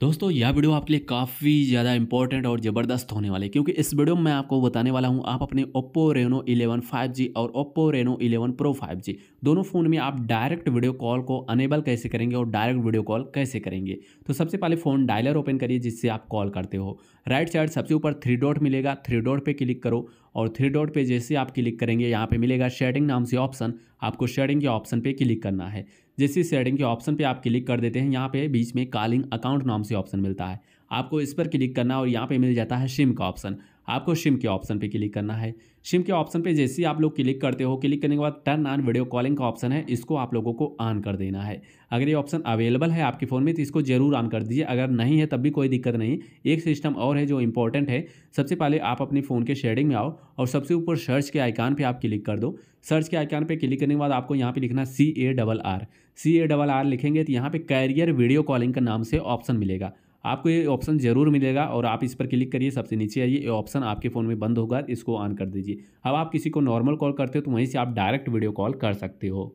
दोस्तों यह वीडियो आपके लिए काफ़ी ज़्यादा इंपॉर्टेंट और ज़बरदस्त होने वाले क्योंकि इस वीडियो में मैं आपको बताने वाला हूं आप अपने ओप्पो रेनो 11 5G और ओप्पो रेनो 11 प्रो 5G दोनों फ़ोन में आप डायरेक्ट वीडियो कॉल को अनेबल कैसे करेंगे और डायरेक्ट वीडियो कॉल कैसे करेंगे तो सबसे पहले फ़ोन डायलर ओपन करिए जिससे आप कॉल करते हो राइट साइड सबसे ऊपर थ्री डॉट मिलेगा थ्री डॉट पर क्लिक करो और थ्री डॉट पे जैसे आप क्लिक करेंगे यहाँ पे मिलेगा शेडिंग नाम से ऑप्शन आपको शेडिंग के ऑप्शन पे क्लिक करना है जैसे शेडिंग के ऑप्शन पे आप क्लिक कर देते हैं यहाँ पे बीच में कॉलिंग अकाउंट नाम से ऑप्शन मिलता है आपको इस पर क्लिक करना और यहाँ पे मिल जाता है सिम का ऑप्शन आपको सिम के ऑप्शन पे क्लिक करना है सिम के ऑप्शन पे जैसे ही आप लोग क्लिक करते हो क्लिक करने के बाद टर्न ऑन वीडियो कॉलिंग का ऑप्शन है इसको आप लोगों को ऑन कर देना है अगर ये ऑप्शन अवेलेबल है आपके फ़ोन में तो इसको ज़रूर ऑन कर दीजिए अगर नहीं है तब भी कोई दिक्कत नहीं एक सिस्टम और है जो इंपॉर्टेंट है सबसे पहले आप अपने फ़ोन के शेडिंग में आओ और सबसे ऊपर सर्च के आइकान पर आप क्लिक कर दो सर्च के आइकान पर क्लिक करने के बाद आपको यहाँ पर लिखना C A double R C A double R लिखेंगे तो यहाँ पर कैरियर वीडियो कॉलिंग का नाम से ऑप्शन मिलेगा आपको ये ऑप्शन ज़रूर मिलेगा और आप इस पर क्लिक करिए सबसे नीचे आइए ये ऑप्शन आपके फ़ोन में बंद होगा इसको ऑन कर दीजिए अब आप किसी को नॉर्मल कॉल करते हो तो वहीं से आप डायरेक्ट वीडियो कॉल कर सकते हो